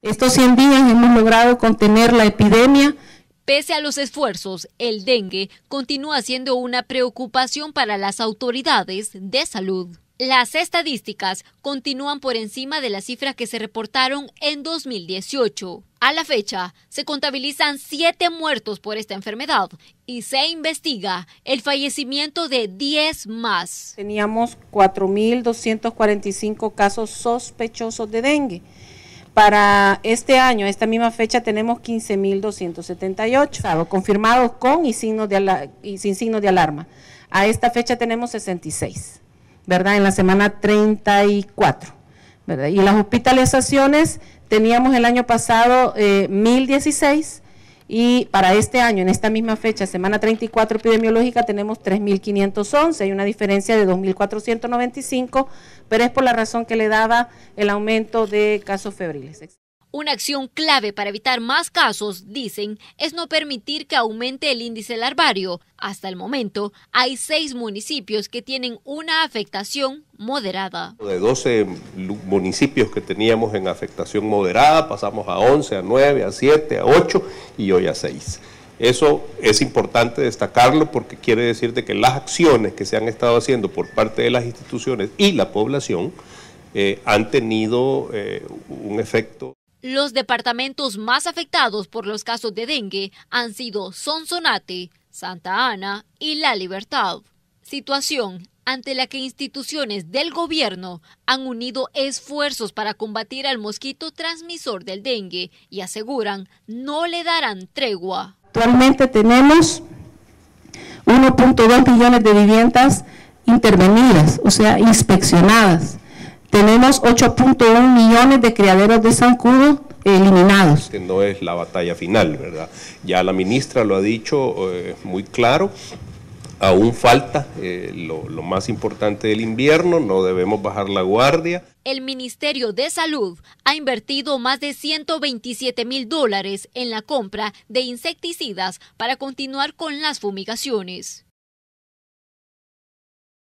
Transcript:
Estos 100 días hemos logrado contener la epidemia. Pese a los esfuerzos, el dengue continúa siendo una preocupación para las autoridades de salud. Las estadísticas continúan por encima de las cifras que se reportaron en 2018. A la fecha, se contabilizan siete muertos por esta enfermedad y se investiga el fallecimiento de 10 más. Teníamos 4.245 casos sospechosos de dengue para este año, esta misma fecha, tenemos 15.278 confirmados con y, sin signos de alarma. A esta fecha tenemos 66, ¿verdad? En la semana 34, ¿verdad? Y las hospitalizaciones teníamos el año pasado eh, 1.016 y para este año, en esta misma fecha, semana 34 epidemiológica, tenemos 3.511, hay una diferencia de 2.495, pero es por la razón que le daba el aumento de casos febriles. Una acción clave para evitar más casos, dicen, es no permitir que aumente el índice larvario. Hasta el momento, hay seis municipios que tienen una afectación moderada. De 12 municipios que teníamos en afectación moderada, pasamos a 11, a 9, a 7, a 8 y hoy a 6. Eso es importante destacarlo porque quiere decir que las acciones que se han estado haciendo por parte de las instituciones y la población eh, han tenido eh, un efecto. Los departamentos más afectados por los casos de dengue han sido Sonsonate, Santa Ana y La Libertad. Situación ante la que instituciones del gobierno han unido esfuerzos para combatir al mosquito transmisor del dengue y aseguran no le darán tregua. Actualmente tenemos 1.2 millones de viviendas intervenidas, o sea, inspeccionadas. Tenemos 8.1 millones de criaderos de zancudo eliminados. Que no es la batalla final, ¿verdad? Ya la ministra lo ha dicho eh, muy claro. Aún falta eh, lo, lo más importante del invierno, no debemos bajar la guardia. El Ministerio de Salud ha invertido más de 127 mil dólares en la compra de insecticidas para continuar con las fumigaciones.